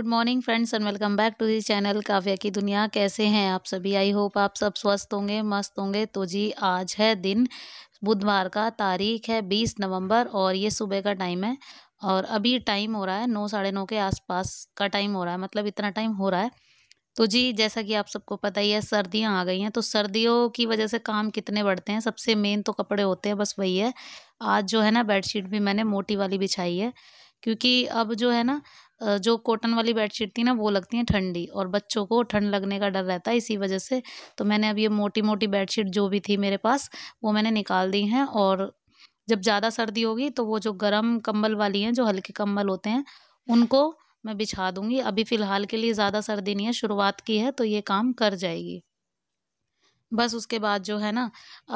good morning friends and welcome back to the channel Kavya की दुनिया कैसे हैं आप सभी आई होप आप सब स्वस्थ होंगे मस्त होंगे तो जी आज है दिन बुधवार का तारीख है बीस नवंबर और ये सुबह का टाइम है और अभी टाइम हो रहा है नौ साढ़े नौ के आसपास का टाइम हो रहा है मतलब इतना टाइम हो रहा है तो जी जैसा कि आप सबको पता ही है सर्दियाँ आ गई हैं तो सर्दियों की वजह से काम कितने बढ़ते हैं सबसे मेन तो कपड़े होते हैं बस वही है आज जो है ना बेडशीट भी मैंने मोटी वाली बिछाई है क्योंकि अब जो है ना जो कॉटन वाली बेडशीट थी ना वो लगती हैं ठंडी और बच्चों को ठंड लगने का डर रहता है इसी वजह से तो मैंने अब ये मोटी मोटी बेडशीट जो भी थी मेरे पास वो मैंने निकाल दी हैं और जब ज़्यादा सर्दी होगी तो वो जो गर्म कंबल वाली हैं जो हल्के कंबल होते हैं उनको मैं बिछा दूंगी अभी फ़िलहाल के लिए ज़्यादा सर्दी नहीं है शुरुआत की है तो ये काम कर जाएगी बस उसके बाद जो है ना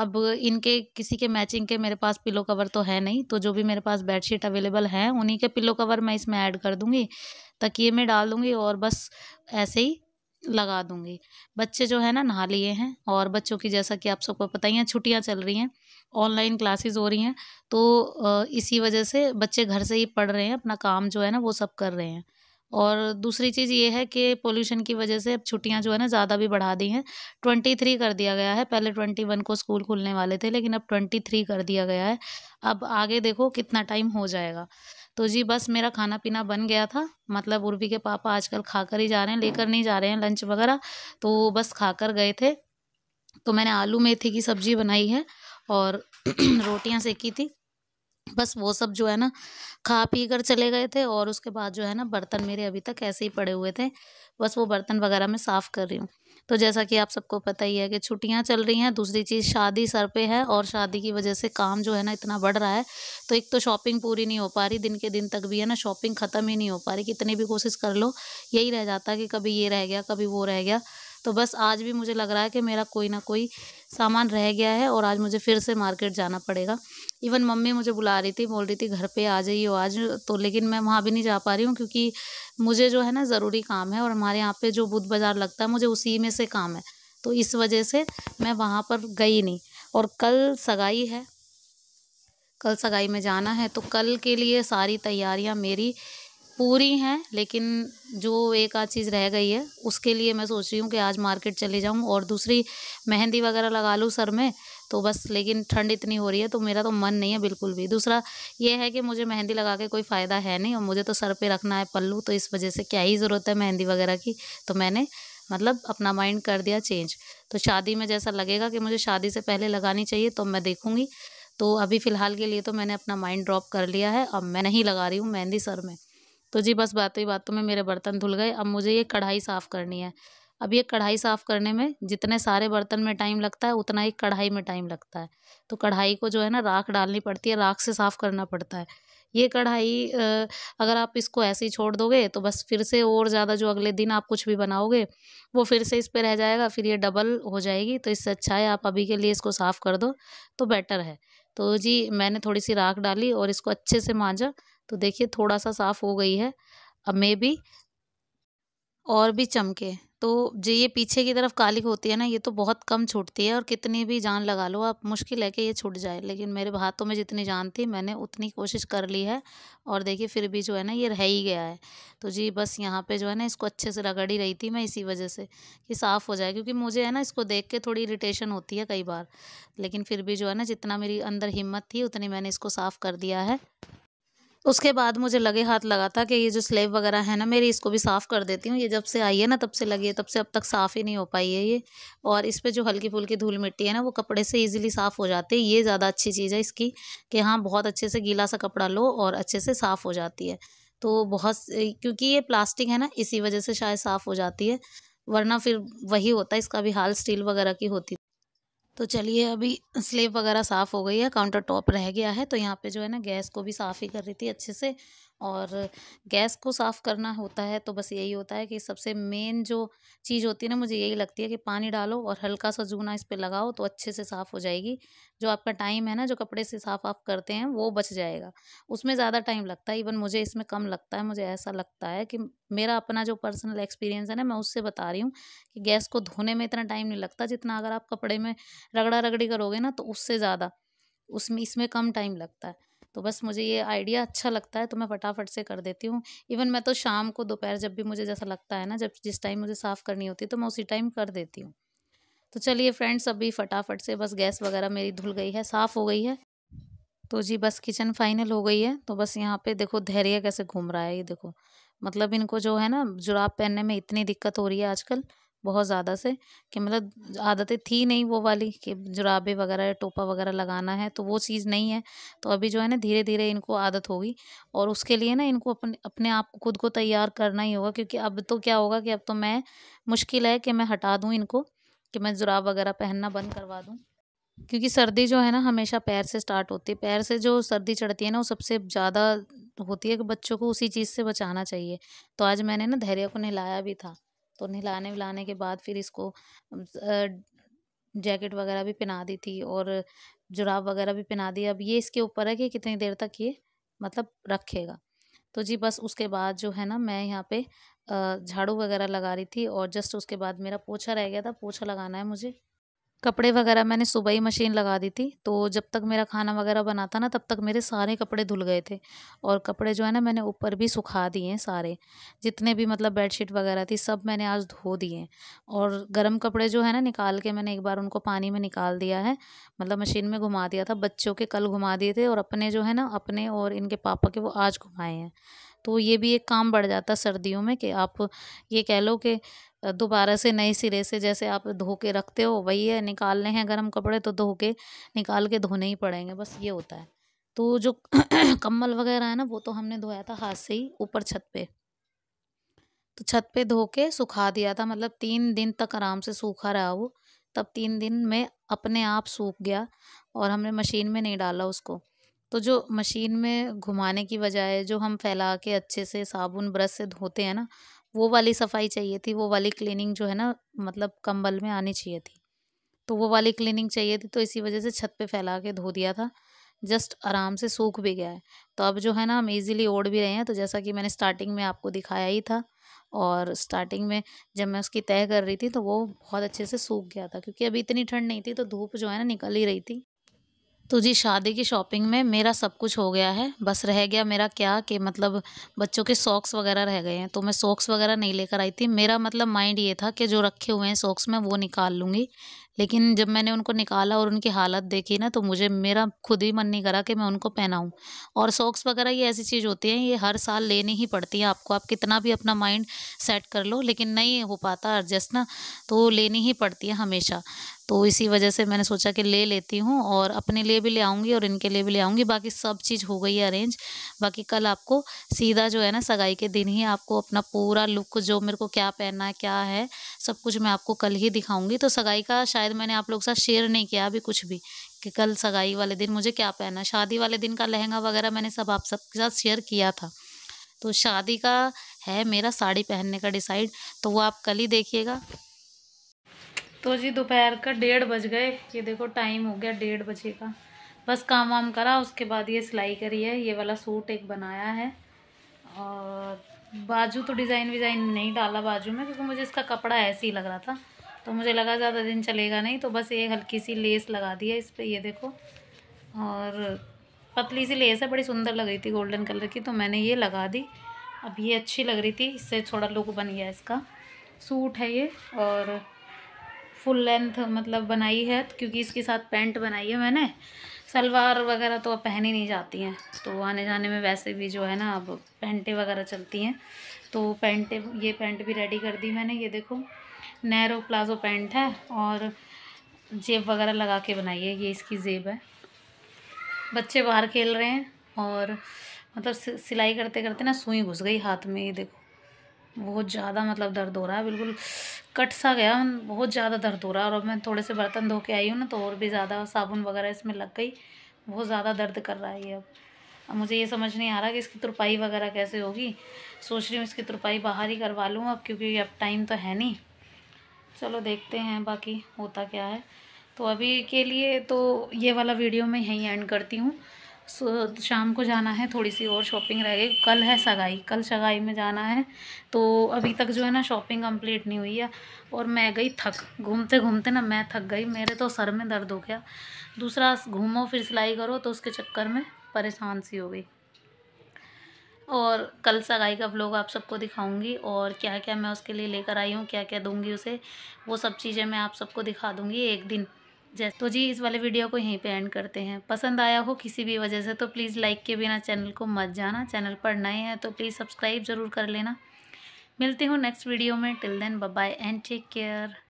अब इनके किसी के मैचिंग के मेरे पास पिलो कवर तो है नहीं तो जो भी मेरे पास बेडशीट अवेलेबल हैं उन्हीं के पिलो कवर मैं इसमें ऐड कर दूँगी तकिए में डाल दूँगी और बस ऐसे ही लगा दूँगी बच्चे जो है ना नहा लिए हैं और बच्चों की जैसा कि आप सबको पता ही है छुट्टियाँ चल रही हैं ऑनलाइन क्लासेस हो रही हैं तो इसी वजह से बच्चे घर से ही पढ़ रहे हैं अपना काम जो है ना वो सब कर रहे हैं और दूसरी चीज़ ये है कि पोल्यूशन की वजह से अब छुट्टियां जो है ना ज़्यादा भी बढ़ा दी हैं ट्वेंटी थ्री कर दिया गया है पहले ट्वेंटी वन को स्कूल खुलने वाले थे लेकिन अब ट्वेंटी थ्री कर दिया गया है अब आगे देखो कितना टाइम हो जाएगा तो जी बस मेरा खाना पीना बन गया था मतलब उर्वी के पापा आजकल खाकर ही जा रहे हैं लेकर नहीं जा रहे हैं लंच वगैरह तो बस खाकर गए थे तो मैंने आलू मेथी की सब्जी बनाई है और रोटियाँ सेकी थी बस वो सब जो है ना खा पी कर चले गए थे और उसके बाद जो है ना बर्तन मेरे अभी तक ऐसे ही पड़े हुए थे बस वो बर्तन वगैरह मैं साफ़ कर रही हूँ तो जैसा कि आप सबको पता ही है कि छुट्टियाँ चल रही हैं दूसरी चीज़ शादी सर पे है और शादी की वजह से काम जो है ना इतना बढ़ रहा है तो एक तो शॉपिंग पूरी नहीं हो पा रही दिन के दिन तक भी है ना शॉपिंग ख़त्म ही नहीं हो पा रही कितनी भी कोशिश कर लो यही रह जाता है कि कभी ये रह गया कभी वो रह गया तो बस आज भी मुझे लग रहा है कि मेरा कोई ना कोई सामान रह गया है और आज मुझे फिर से मार्केट जाना पड़ेगा इवन मम्मी मुझे बुला रही थी बोल रही थी घर पे आ जाइयो आज तो लेकिन मैं वहाँ भी नहीं जा पा रही हूँ क्योंकि मुझे जो है ना ज़रूरी काम है और हमारे यहाँ पे जो बुध बाज़ार लगता है मुझे उसी में से काम है तो इस वजह से मैं वहाँ पर गई नहीं और कल सगाई है कल सगाई में जाना है तो कल के लिए सारी तैयारियाँ मेरी पूरी हैं लेकिन जो एक आध चीज़ रह गई है उसके लिए मैं सोच रही हूँ कि आज मार्केट चले जाऊँ और दूसरी मेहंदी वगैरह लगा लूँ सर में तो बस लेकिन ठंड इतनी हो रही है तो मेरा तो मन नहीं है बिल्कुल भी दूसरा ये है कि मुझे मेहंदी लगा के कोई फ़ायदा है नहीं और मुझे तो सर पर रखना है पल्लू तो इस वजह से क्या ही ज़रूरत है मेहंदी वगैरह की तो मैंने मतलब अपना माइंड कर दिया चेंज तो शादी में जैसा लगेगा कि मुझे शादी से पहले लगानी चाहिए तो मैं देखूँगी तो अभी फ़िलहाल के लिए तो मैंने अपना माइंड ड्रॉप कर लिया है अब मैं नहीं लगा रही हूँ मेहंदी सर में तो जी बस बातों ही बातों में मेरे बर्तन धुल गए अब मुझे ये कढ़ाई साफ़ करनी है अब ये कढ़ाई साफ़ करने में जितने सारे बर्तन में टाइम लगता है उतना ही कढ़ाई में टाइम लगता है तो कढ़ाई को जो है ना राख डालनी पड़ती है राख से साफ़ करना पड़ता है ये कढ़ाई अगर आप इसको ऐसे ही छोड़ दोगे तो बस फिर से और ज़्यादा जो अगले दिन आप कुछ भी बनाओगे वो फिर से इस पर रह जाएगा फिर ये डबल हो जाएगी तो इससे अच्छा है आप अभी के लिए इसको साफ़ कर दो तो बेटर है तो जी मैंने थोड़ी सी राख डाली और इसको अच्छे से मांजा तो देखिए थोड़ा सा साफ़ हो गई है अब मे भी और भी चमके तो जो ये पीछे की तरफ काली होती है ना ये तो बहुत कम छूटती है और कितनी भी जान लगा लो आप मुश्किल है कि ये छूट जाए लेकिन मेरे हाथों में जितनी जान थी मैंने उतनी कोशिश कर ली है और देखिए फिर भी जो है ना ये रह ही गया है तो जी बस यहाँ पे जो है ना इसको अच्छे से रगड़ ही रही थी मैं इसी वजह से कि साफ़ हो जाए क्योंकि मुझे है ना इसको देख के थोड़ी इरीटेशन होती है कई बार लेकिन फिर भी जो है ना जितना मेरी अंदर हिम्मत थी उतनी मैंने इसको साफ़ कर दिया है उसके बाद मुझे लगे हाथ लगा था कि ये जो स्लेब वगैरह है ना मेरी इसको भी साफ़ कर देती हूँ ये जब से आई है ना तब से लगी है तब से अब तक साफ़ ही नहीं हो पाई है ये और इस पर जो हल्की फुल्की धूल मिट्टी है ना वो कपड़े से ईजिली साफ़ हो जाते हैं ये ज़्यादा अच्छी चीज़ है इसकी कि हाँ बहुत अच्छे से गीला सा कपड़ा लो और अच्छे से साफ़ हो जाती है तो बहुत क्योंकि ये प्लास्टिक है ना इसी वजह से शायद साफ़ हो जाती है वरना फिर वही होता है इसका भी हाल स्टील वगैरह की होती तो चलिए अभी स्लेब वगैरह साफ़ हो गई है काउंटर टॉप रह गया है तो यहाँ पे जो है ना गैस को भी साफ़ ही कर रही थी अच्छे से और गैस को साफ़ करना होता है तो बस यही होता है कि सबसे मेन जो चीज़ होती है ना मुझे यही लगती है कि पानी डालो और हल्का सा जूना इस पर लगाओ तो अच्छे से साफ़ हो जाएगी जो आपका टाइम है ना जो कपड़े से साफ आप करते हैं वो बच जाएगा उसमें ज़्यादा टाइम लगता है इवन मुझे इसमें कम लगता है मुझे ऐसा लगता है कि मेरा अपना जो पर्सनल एक्सपीरियंस है ना मैं उससे बता रही हूँ कि गैस को धोने में इतना टाइम नहीं लगता जितना अगर आप कपड़े में रगड़ा रगड़ी करोगे ना तो उससे ज़्यादा उसमें इसमें कम टाइम लगता है तो बस मुझे ये आइडिया अच्छा लगता है तो मैं फटाफट से कर देती हूँ इवन मैं तो शाम को दोपहर जब भी मुझे जैसा लगता है ना जब जिस टाइम मुझे साफ़ करनी होती है तो मैं उसी टाइम कर देती हूँ तो चलिए फ्रेंड्स अभी फटाफट से बस गैस वगैरह मेरी धुल गई है साफ़ हो गई है तो जी बस किचन फाइनल हो गई है तो बस यहाँ पे देखो धैर्य कैसे घूम रहा है ये देखो मतलब इनको जो है ना जुराब पहनने में इतनी दिक्कत हो रही है आजकल बहुत ज़्यादा से कि मतलब आदतें थी नहीं वो वाली कि जुराबे वगैरह टोपा वगैरह लगाना है तो वो चीज़ नहीं है तो अभी जो है ना धीरे धीरे इनको आदत होगी और उसके लिए ना इनको अपने अपने आप को खुद को तैयार करना ही होगा क्योंकि अब तो क्या होगा कि अब तो मैं मुश्किल है कि मैं हटा दूँ इनको कि मैं जुराब वगैरह पहनना बंद करवा दूँ क्योंकि सर्दी जो है ना हमेशा पैर से स्टार्ट होती है पैर से जो सर्दी चढ़ती है ना वो सबसे ज़्यादा होती है कि बच्चों को उसी चीज़ से बचाना चाहिए तो आज मैंने ना धैर्य को नहलाया भी था तो नहलाने विलाने के बाद फिर इसको जैकेट वगैरह भी पहना दी थी और जुराब वगैरह भी पहना दी अब ये इसके ऊपर है कि कितनी देर तक ये मतलब रखेगा तो जी बस उसके बाद जो है ना मैं यहाँ पे झाड़ू वगैरह लगा रही थी और जस्ट उसके बाद मेरा पोछा रह गया था पोछा लगाना है मुझे कपड़े वगैरह मैंने सुबह ही मशीन लगा दी थी तो जब तक मेरा खाना वगैरह बना था ना तब तक मेरे सारे कपड़े धुल गए थे और कपड़े जो है ना मैंने ऊपर भी सुखा दिए हैं सारे जितने भी मतलब बेडशीट वगैरह थी सब मैंने आज धो दिए और गर्म कपड़े जो है ना निकाल के मैंने एक बार उनको पानी में निकाल दिया है मतलब मशीन में घुमा दिया था बच्चों के कल घुमा दिए थे और अपने जो है ना अपने और इनके पापा के वो आज घुमाए हैं तो ये भी एक काम बढ़ जाता सर्दियों में कि आप ये कह लो कि दोबारा से नए सिरे से जैसे आप धो के रखते हो वही है निकालने हैं गर्म कपड़े तो धो के निकाल के धोने ही पड़ेंगे बस ये होता है तो जो कम्बल वगैरह है ना वो तो हमने धोया था हाथ से ही ऊपर छत पे तो छत पे धो के सुखा दिया था मतलब तीन दिन तक आराम से सूखा रहा वो तब तीन दिन में अपने आप सूख गया और हमने मशीन में नहीं डाला उसको तो जो मशीन में घुमाने की बजाय जो हम फैला के अच्छे से साबुन ब्रश से धोते हैं ना वो वाली सफाई चाहिए थी वो वाली क्लीनिंग जो है ना मतलब कंबल में आनी चाहिए थी तो वो वाली क्लीनिंग चाहिए थी तो इसी वजह से छत पे फैला के धो दिया था जस्ट आराम से सूख भी गया है तो अब जो है ना हम इजीली ओढ़ भी रहे हैं तो जैसा कि मैंने स्टार्टिंग में आपको दिखाया ही था और स्टार्टिंग में जब मैं उसकी तय कर रही थी तो वो बहुत अच्छे से सूख गया था क्योंकि अभी इतनी ठंड नहीं थी तो धूप जो है ना निकल ही रही थी तो जी शादी की शॉपिंग में मेरा सब कुछ हो गया है बस रह गया मेरा क्या कि मतलब बच्चों के सॉक्स वगैरह रह गए हैं तो मैं सॉक्स वगैरह नहीं लेकर आई थी मेरा मतलब माइंड ये था कि जो रखे हुए हैं सॉक्स मैं वो निकाल लूँगी लेकिन जब मैंने उनको निकाला और उनकी हालत देखी ना तो मुझे मेरा खुद ही मन नहीं करा कि मैं उनको पहनाऊँ और सॉक्स वगैरह ये ऐसी चीज़ होती है ये हर साल लेनी ही पड़ती है आपको आप कितना भी अपना माइंड सेट कर लो लेकिन नहीं हो पाता एडजस्ट ना तो लेनी ही पड़ती है हमेशा तो इसी वजह से मैंने सोचा कि ले लेती हूँ और अपने लिए भी ले आऊँगी और इनके लिए भी ले आऊँगी बाकी सब चीज़ हो गई है अरेंज बाकी कल आपको सीधा जो है ना सगाई के दिन ही आपको अपना पूरा लुक जो मेरे को क्या पहनना है क्या है सब कुछ मैं आपको कल ही दिखाऊँगी तो सगाई का शायद मैंने आप लोग साथ शेयर नहीं किया अभी कुछ भी कि कल सगाई वाले दिन मुझे क्या पहनना शादी वाले दिन का लहंगा वगैरह मैंने सब आप सबके साथ शेयर किया था तो शादी का है मेरा साड़ी पहनने का डिसाइड तो वो आप कल ही देखिएगा तो जी दोपहर का डेढ़ बज गए ये देखो टाइम हो गया डेढ़ बजे का बस काम वाम करा उसके बाद ये सिलाई करी है ये वाला सूट एक बनाया है और बाजू तो डिज़ाइन विज़ाइन नहीं डाला बाजू में क्योंकि मुझे इसका कपड़ा ऐसे ही लग रहा था तो मुझे लगा ज़्यादा दिन चलेगा नहीं तो बस ये हल्की सी लेस लगा दी है इस पर ये देखो और पतली सी लेस है बड़ी सुंदर लग रही थी गोल्डन कलर की तो मैंने ये लगा दी अब ये अच्छी लग रही थी इससे थोड़ा लुक बन गया इसका सूट है ये और फुल लेंथ मतलब बनाई है तो क्योंकि इसके साथ पैंट बनाई है मैंने सलवार वगैरह तो अब पहनी नहीं जाती हैं तो आने जाने में वैसे भी जो है ना अब पैंटें वगैरह चलती हैं तो पैंटें ये पैंट भी रेडी कर दी मैंने ये देखो नैरो प्लाजो पैंट है और जेब वगैरह लगा के बनाई है ये इसकी जेब है बच्चे बाहर खेल रहे हैं और मतलब सिलाई करते करते ना सुई घुस गई हाथ में ये देखो बहुत ज़्यादा मतलब दर्द हो रहा है बिल्कुल कट सा गया बहुत ज़्यादा दर्द हो रहा है और अब मैं थोड़े से बर्तन धो के आई हूँ ना तो और भी ज़्यादा साबुन वगैरह इसमें लग गई बहुत ज़्यादा दर्द कर रहा है ये अब अब मुझे ये समझ नहीं आ रहा कि इसकी तुरपाई वगैरह कैसे होगी सोच रही हूँ इसकी तुरपाई बाहर ही करवा लूँ अब क्योंकि अब टाइम तो है नहीं चलो देखते हैं बाकी होता क्या है तो अभी के लिए तो ये वाला वीडियो मैं यहीं एंड करती हूँ शाम को जाना है थोड़ी सी और शॉपिंग रह गई कल है सगाई कल सगाई में जाना है तो अभी तक जो है ना शॉपिंग कंप्लीट नहीं हुई है और मैं गई थक घूमते घूमते ना मैं थक गई मेरे तो सर में दर्द हो गया दूसरा घूमो फिर सिलाई करो तो उसके चक्कर में परेशान सी हो गई और कल सगाई का ब्लॉग आप सबको दिखाऊंगी और क्या क्या मैं उसके लिए लेकर आई हूँ क्या क्या दूंगी उसे वो सब चीज़ें मैं आप सबको दिखा दूंगी एक दिन जैसे तो जी इस वाले वीडियो को यहीं पे एंड करते हैं पसंद आया हो किसी भी वजह से तो प्लीज़ लाइक के बिना चैनल को मत जाना चैनल पर नए हैं तो प्लीज़ सब्सक्राइब ज़रूर कर लेना मिलती हूँ नेक्स्ट वीडियो में till then bye and take care